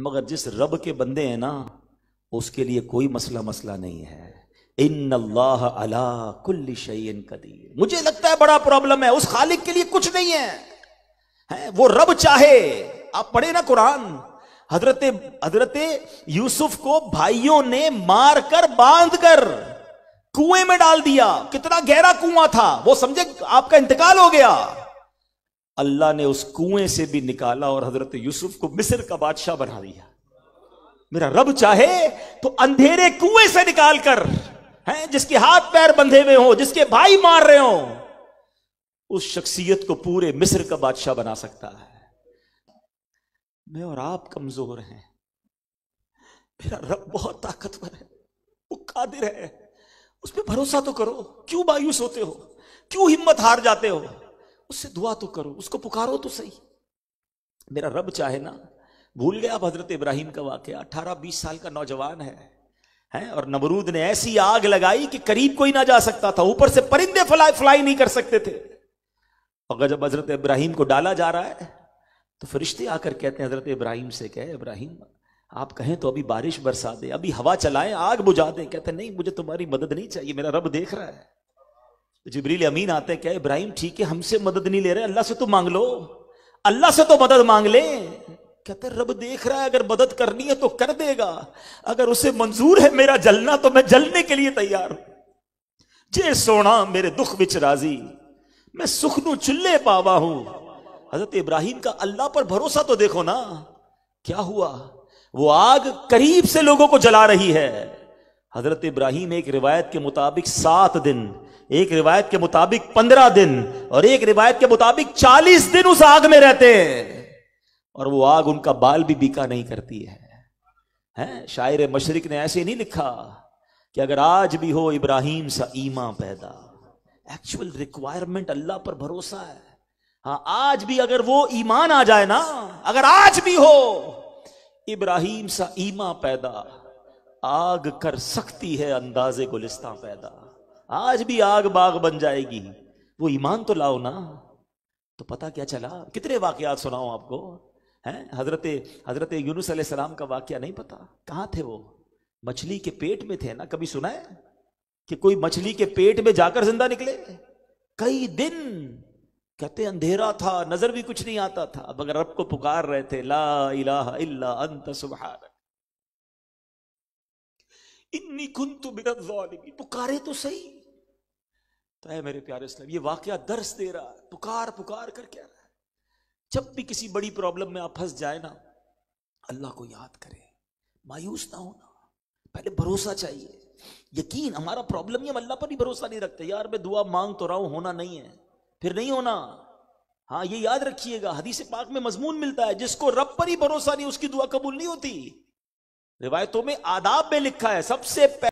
मगर जिस रब के बंदे हैं ना उसके लिए कोई मसला मसला नहीं है इन अल्लाह अला कुल्ली शयन कदीर मुझे लगता है बड़ा प्रॉब्लम है उस खालिक के लिए कुछ नहीं है, है वो रब चाहे आप पढ़े ना कुरान हजरत हजरत यूसुफ को भाइयों ने मार कर बांध कर कुएं में डाल दिया कितना गहरा कुआं था वो समझे आपका इंतकाल हो गया अल्लाह ने उस कुएं से भी निकाला और हजरत यूसुफ को मिस्र का बादशाह बना दिया मेरा रब चाहे तो अंधेरे कुएं से निकालकर है जिसके हाथ पैर बंधे हुए हो जिसके भाई मार रहे हो उस शख्सियत को पूरे मिस्र का बादशाह बना सकता है मैं और आप कमजोर हैं मेरा रब बहुत ताकतवर है वो कादिर है उस पर भरोसा तो करो क्यों मायूस होते हो क्यों हिम्मत हार जाते हो उससे दुआ तो करो उसको पुकारो तो सही मेरा रब चाहे ना भूल गया आप हजरत इब्राहिम का वाक्य अठारह बीस साल का नौजवान है हैं और नमरूद ने ऐसी आग लगाई कि करीब कोई ना जा सकता था ऊपर से परिंदे फ्लाई फ्लाई नहीं कर सकते थे अगर जब हजरत इब्राहिम को डाला जा रहा है तो फरिश्ते आकर कहते हैं हजरत इब्राहिम से कहे इब्राहिम आप कहें तो अभी बारिश बरसा दे अभी हवा चलाएं आग बुझा दे कहते नहीं मुझे तुम्हारी मदद नहीं चाहिए मेरा रब देख रहा है जबरील अमीन आते क्या इब्राहिम ठीक है हमसे मदद नहीं ले रहे अल्लाह से तो मांग लो अल्लाह से तो मदद मांग ले कहते रब देख रहा है अगर मदद करनी है तो कर देगा अगर उसे मंजूर है मेरा जलना तो मैं जलने के लिए तैयार हूं जे सोना मेरे दुख बिच राजी मैं सुख नु चुल्ले पावा हूं हजरत इब्राहिम का अल्लाह पर भरोसा तो देखो ना क्या हुआ वो आग करीब से लोगों को जला रही है हजरत इब्राहिम एक रिवायत के मुताबिक सात दिन एक रिवायत के मुताबिक पंद्रह दिन और एक रिवायत के मुताबिक चालीस दिन उस आग में रहते हैं और वो आग उनका बाल भी बीका नहीं करती है हैं शायर मशरक ने ऐसे नहीं लिखा कि अगर आज भी हो इब्राहिम सा ईमा पैदा एक्चुअल रिक्वायरमेंट अल्लाह पर भरोसा है हाँ आज भी अगर वो ईमान आ जाए ना अगर आज भी हो इब्राहिम सा ईमा पैदा आग कर सकती है अंदाजे गुलिस्तान पैदा आज भी आग बाग बन जाएगी वो ईमान तो लाओ ना तो पता क्या चला कितने वाकयात सुनाओ आपको हैं हजरत हजरत यूनुस सलाम का वाक्य नहीं पता कहाँ थे वो मछली के पेट में थे ना कभी सुना है कि कोई मछली के पेट में जाकर जिंदा निकले कई दिन कहते अंधेरा था नजर भी कुछ नहीं आता था मगर रब को पुकार रहे थे ला इलाहा इल्ला अंत सुभान इन्नी कुंतु बिना पुकारे तो सही तो है मेरे प्यारे इस्लाम ये वाक्य दर्स दे रहा है पुकार पुकार कर कह रहा है जब भी किसी बड़ी प्रॉब्लम में आप फंस जाए ना अल्लाह को याद करें मायूस ना होना पहले भरोसा चाहिए यकीन हमारा प्रॉब्लम ही हम अल्लाह पर ही भरोसा नहीं रखते यार मैं दुआ मांग तो रहा हूं होना नहीं है फिर नहीं होना हाँ ये याद रखिएगा हदीस पाक में मजमून मिलता है जिसको रब पर ही भरोसा नहीं उसकी दुआ कबूल नहीं होती रिवायतों में आदाब में लिखा है सबसे